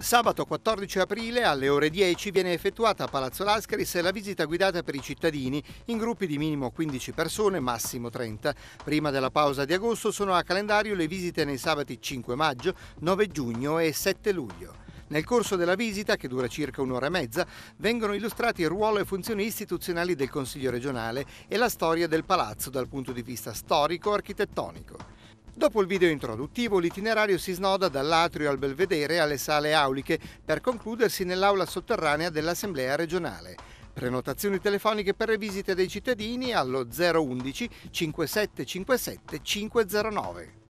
Sabato 14 aprile alle ore 10 viene effettuata a Palazzo Lascaris la visita guidata per i cittadini in gruppi di minimo 15 persone, massimo 30. Prima della pausa di agosto sono a calendario le visite nei sabati 5 maggio, 9 giugno e 7 luglio. Nel corso della visita, che dura circa un'ora e mezza, vengono illustrati il ruolo e funzioni istituzionali del Consiglio regionale e la storia del palazzo dal punto di vista storico-architettonico. Dopo il video introduttivo, l'itinerario si snoda dall'atrio al belvedere alle sale auliche per concludersi nell'aula sotterranea dell'Assemblea regionale. Prenotazioni telefoniche per le visite dei cittadini allo 011 5757 509.